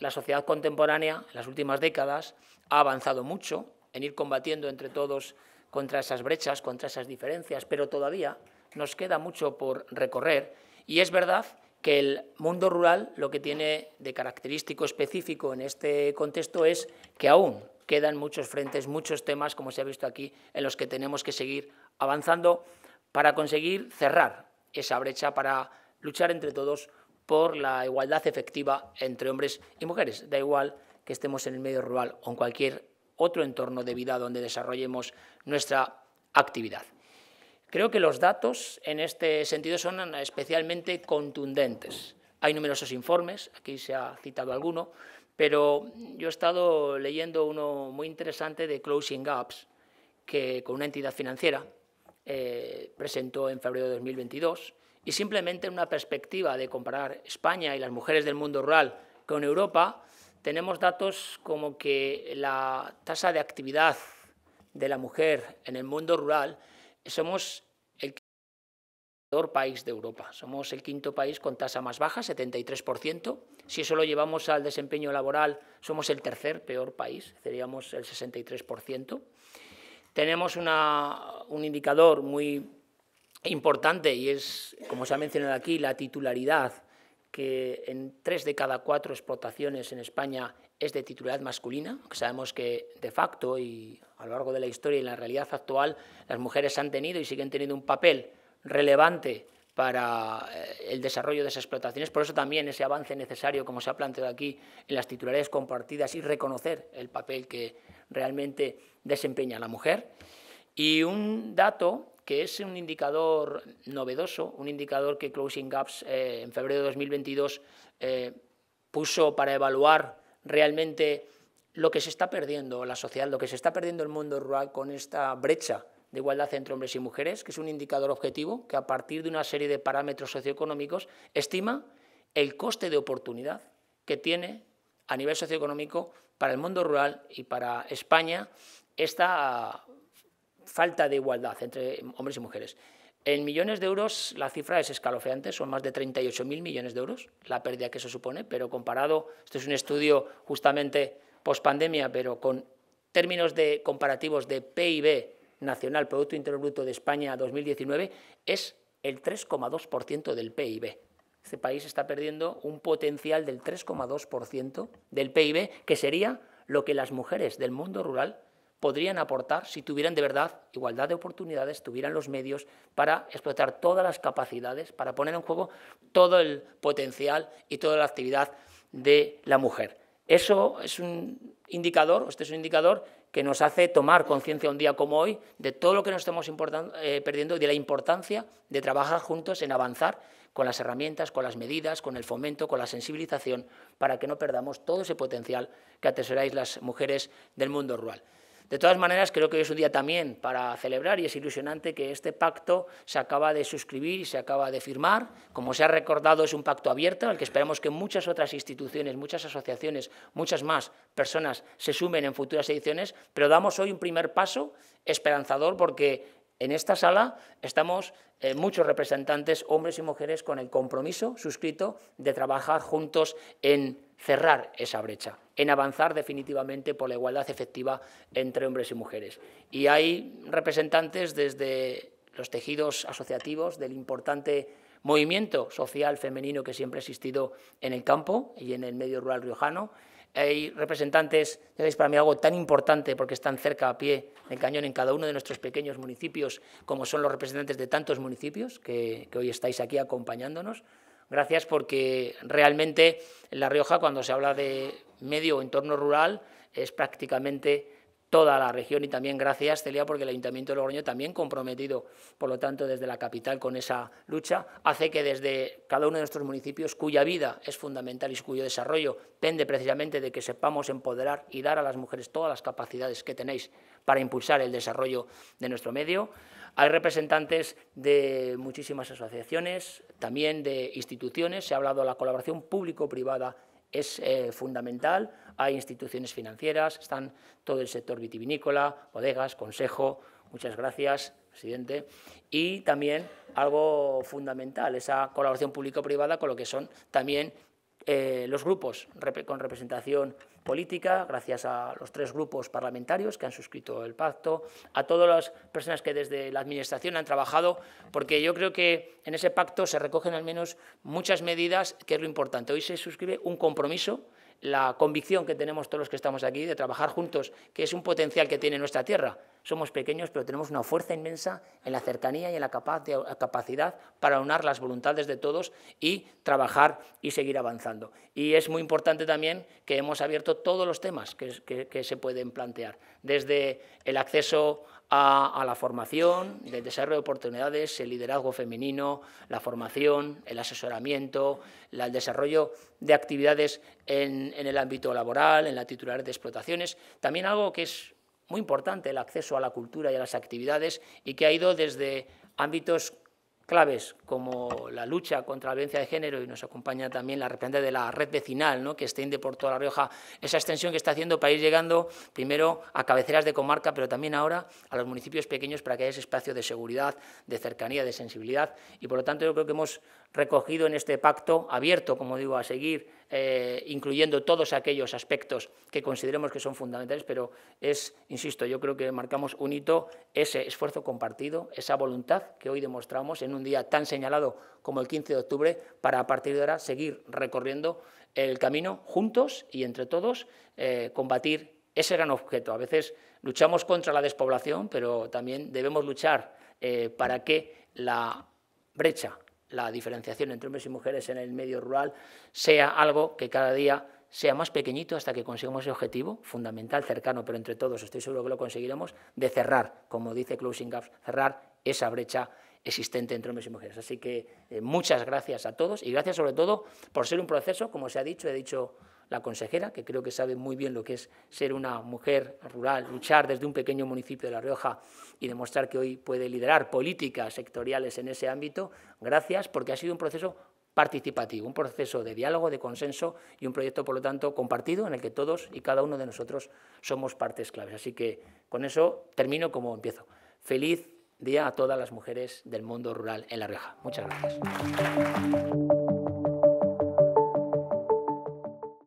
la sociedad contemporánea en las últimas décadas ha avanzado mucho en ir combatiendo entre todos contra esas brechas, contra esas diferencias, pero todavía nos queda mucho por recorrer y es verdad que el mundo rural lo que tiene de característico específico en este contexto es que aún quedan muchos frentes, muchos temas, como se ha visto aquí, en los que tenemos que seguir avanzando para conseguir cerrar esa brecha, para luchar entre todos por la igualdad efectiva entre hombres y mujeres. Da igual que estemos en el medio rural o en cualquier otro entorno de vida donde desarrollemos nuestra actividad. Creo que los datos en este sentido son especialmente contundentes. Hay numerosos informes, aquí se ha citado alguno, pero yo he estado leyendo uno muy interesante de Closing Gaps, que con una entidad financiera eh, presentó en febrero de 2022 y simplemente una perspectiva de comparar España y las mujeres del mundo rural con Europa, tenemos datos como que la tasa de actividad de la mujer en el mundo rural, somos el quinto país de Europa. Somos el quinto país con tasa más baja, 73%. Si eso lo llevamos al desempeño laboral, somos el tercer peor país, seríamos el 63%. Tenemos un indicador muy importante y es, como se ha mencionado aquí, la titularidad, que en tres de cada cuatro explotaciones en España es de titularidad masculina, sabemos que de facto y a lo largo de la historia y en la realidad actual las mujeres han tenido y siguen teniendo un papel relevante para eh, el desarrollo de esas explotaciones. Por eso también ese avance necesario, como se ha planteado aquí, en las titularidades compartidas y reconocer el papel que realmente desempeña la mujer. Y un dato que es un indicador novedoso, un indicador que Closing Gaps eh, en febrero de 2022 eh, puso para evaluar realmente lo que se está perdiendo la sociedad, lo que se está perdiendo el mundo rural con esta brecha de igualdad entre hombres y mujeres, que es un indicador objetivo que a partir de una serie de parámetros socioeconómicos estima el coste de oportunidad que tiene a nivel socioeconómico para el mundo rural y para España esta falta de igualdad entre hombres y mujeres. En millones de euros la cifra es escalofriante, son más de 38.000 millones de euros la pérdida que eso supone, pero comparado, esto es un estudio justamente post-pandemia, pero con términos de comparativos de PIB nacional, Producto Interior Bruto de España 2019, es el 3,2% del PIB. Este país está perdiendo un potencial del 3,2% del PIB, que sería lo que las mujeres del mundo rural podrían aportar si tuvieran de verdad igualdad de oportunidades, tuvieran los medios para explotar todas las capacidades, para poner en juego todo el potencial y toda la actividad de la mujer. Eso es un indicador, este es un indicador que nos hace tomar conciencia un día como hoy de todo lo que nos estamos eh, perdiendo y de la importancia de trabajar juntos en avanzar con las herramientas, con las medidas, con el fomento, con la sensibilización, para que no perdamos todo ese potencial que atesoráis las mujeres del mundo rural. De todas maneras, creo que hoy es un día también para celebrar y es ilusionante que este pacto se acaba de suscribir y se acaba de firmar. Como se ha recordado, es un pacto abierto al que esperamos que muchas otras instituciones, muchas asociaciones, muchas más personas se sumen en futuras ediciones, pero damos hoy un primer paso esperanzador porque en esta sala estamos eh, muchos representantes, hombres y mujeres, con el compromiso suscrito de trabajar juntos en cerrar esa brecha, en avanzar definitivamente por la igualdad efectiva entre hombres y mujeres. Y hay representantes desde los tejidos asociativos del importante movimiento social femenino que siempre ha existido en el campo y en el medio rural riojano, hay representantes, ya sabéis, para mí algo tan importante porque están cerca a pie del cañón en cada uno de nuestros pequeños municipios, como son los representantes de tantos municipios que, que hoy estáis aquí acompañándonos. Gracias porque realmente en La Rioja, cuando se habla de medio o entorno rural, es prácticamente toda la región y también gracias, Celia, porque el Ayuntamiento de Logroño también comprometido, por lo tanto, desde la capital con esa lucha, hace que desde cada uno de nuestros municipios, cuya vida es fundamental y cuyo desarrollo pende precisamente de que sepamos empoderar y dar a las mujeres todas las capacidades que tenéis para impulsar el desarrollo de nuestro medio. Hay representantes de muchísimas asociaciones, también de instituciones, se ha hablado de la colaboración público-privada es eh, fundamental. Hay instituciones financieras, están todo el sector vitivinícola, bodegas, consejo. Muchas gracias, presidente. Y también algo fundamental, esa colaboración público-privada con lo que son también eh, los grupos con representación política, gracias a los tres grupos parlamentarios que han suscrito el pacto, a todas las personas que desde la Administración han trabajado, porque yo creo que en ese pacto se recogen al menos muchas medidas, que es lo importante. Hoy se suscribe un compromiso la convicción que tenemos todos los que estamos aquí de trabajar juntos, que es un potencial que tiene nuestra tierra, somos pequeños, pero tenemos una fuerza inmensa en la cercanía y en la capacidad para unir las voluntades de todos y trabajar y seguir avanzando. Y es muy importante también que hemos abierto todos los temas que, se pueden plantear, desde el acceso a, la formación, el desarrollo de oportunidades, el liderazgo femenino, la formación, el asesoramiento, el desarrollo de actividades en, el ámbito laboral, en la titularidad de explotaciones. También algo que es muy importante el acceso a la cultura y a las actividades y que ha ido desde ámbitos claves como la lucha contra la violencia de género y nos acompaña también la representante de la red vecinal ¿no? que extiende por toda La Rioja esa extensión que está haciendo para ir llegando primero a cabeceras de comarca pero también ahora a los municipios pequeños para que haya ese espacio de seguridad, de cercanía, de sensibilidad y por lo tanto yo creo que hemos recogido en este pacto abierto, como digo, a seguir eh, incluyendo todos aquellos aspectos que consideremos que son fundamentales, pero es, insisto, yo creo que marcamos un hito, ese esfuerzo compartido, esa voluntad que hoy demostramos en un día tan señalado como el 15 de octubre, para a partir de ahora seguir recorriendo el camino juntos y entre todos eh, combatir ese gran objeto. A veces luchamos contra la despoblación, pero también debemos luchar eh, para que la brecha la diferenciación entre hombres y mujeres en el medio rural sea algo que cada día sea más pequeñito hasta que consigamos ese objetivo fundamental, cercano, pero entre todos estoy seguro que lo conseguiremos, de cerrar, como dice Closing Gaps, cerrar esa brecha existente entre hombres y mujeres. Así que eh, muchas gracias a todos y gracias sobre todo por ser un proceso, como se ha dicho, he dicho la consejera, que creo que sabe muy bien lo que es ser una mujer rural, luchar desde un pequeño municipio de La Rioja y demostrar que hoy puede liderar políticas sectoriales en ese ámbito. Gracias, porque ha sido un proceso participativo, un proceso de diálogo, de consenso y un proyecto, por lo tanto, compartido en el que todos y cada uno de nosotros somos partes claves. Así que con eso termino como empiezo. Feliz día a todas las mujeres del mundo rural en La Rioja. Muchas gracias.